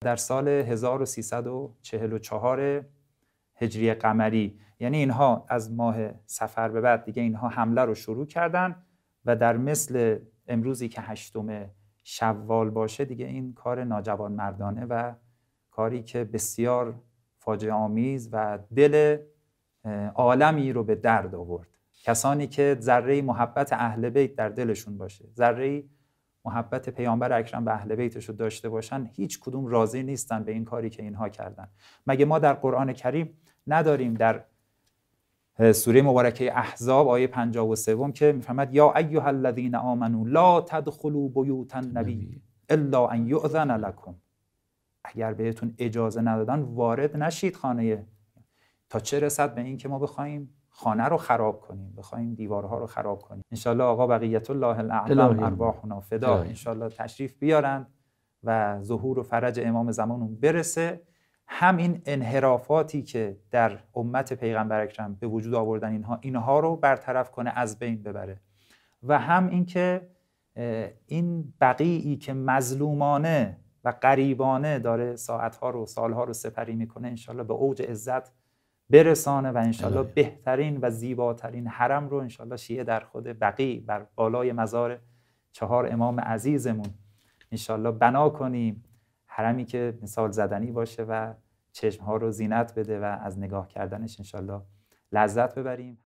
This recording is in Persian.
در سال 1344 هجری قمری یعنی اینها از ماه سفر به بعد دیگه اینها حمله رو شروع کردن و در مثل امروزی که هشتم شوال باشه دیگه این کار ناجوان مردانه و کاری که بسیار فاجعه آمیز و دل عالمی رو به درد آورد کسانی که ذره محبت اهل بیت در دلشون باشه ذره محبت پیامبر اکرم به اهل بیتش رو داشته باشن هیچ کدوم راضی نیستن به این کاری که اینها کردن مگه ما در قرآن کریم نداریم در سوره مبارکه احزاب آیه 53 که میفهمد یا ایها الذین آمنو لا تدخلوا بیوت النبی الا ان یؤذن لکم اگر بهتون اجازه ندادن وارد نشید خانه تا چه رسد به اینکه ما بخوایم خانه رو خراب کنیم بخوایم دیوارها رو خراب کنیم انشالله آقا بقیت الله الاعلام ارواحنا فدا انشالله تشریف بیارن و ظهور و فرج امام زمانون برسه هم این انحرافاتی که در امت پیغمبر اکرم به وجود آوردن اینها اینها رو برطرف کنه از بین ببره و هم اینکه این بقیعی که مظلومانه و قریبانه داره ساعتها رو سالها رو سپری میکنه انشالله به اوج عزت برسانه و انشالله بهترین و زیباترین حرم رو انشالله شیعه در خود بقی بر بالای مزار چهار امام عزیزمون انشالله بنا کنیم حرمی که مثال زدنی باشه و چشمها رو زینت بده و از نگاه کردنش انشالله لذت ببریم